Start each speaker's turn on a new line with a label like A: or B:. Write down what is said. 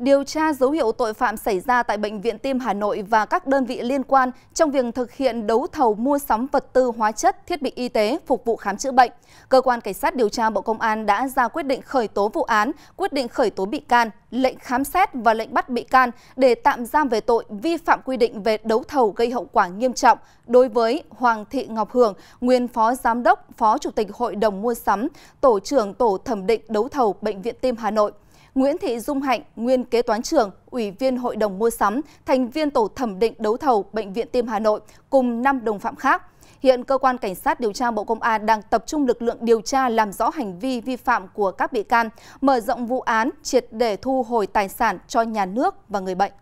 A: Điều tra dấu hiệu tội phạm xảy ra tại Bệnh viện Tim Hà Nội và các đơn vị liên quan trong việc thực hiện đấu thầu mua sắm vật tư hóa chất, thiết bị y tế phục vụ khám chữa bệnh. Cơ quan Cảnh sát điều tra Bộ Công an đã ra quyết định khởi tố vụ án, quyết định khởi tố bị can, lệnh khám xét và lệnh bắt bị can để tạm giam về tội vi phạm quy định về đấu thầu gây hậu quả nghiêm trọng đối với Hoàng Thị Ngọc Hưởng, nguyên Phó Giám đốc, Phó Chủ tịch Hội đồng Mua sắm, Tổ trưởng Tổ thẩm định đấu thầu Bệnh viện Tim Hà Nội. Nguyễn Thị Dung Hạnh, nguyên kế toán trưởng, ủy viên hội đồng mua sắm, thành viên tổ thẩm định đấu thầu Bệnh viện Tim Hà Nội cùng 5 đồng phạm khác. Hiện cơ quan cảnh sát điều tra Bộ Công an đang tập trung lực lượng điều tra làm rõ hành vi vi phạm của các bị can, mở rộng vụ án, triệt để thu hồi tài sản cho nhà nước và người bệnh.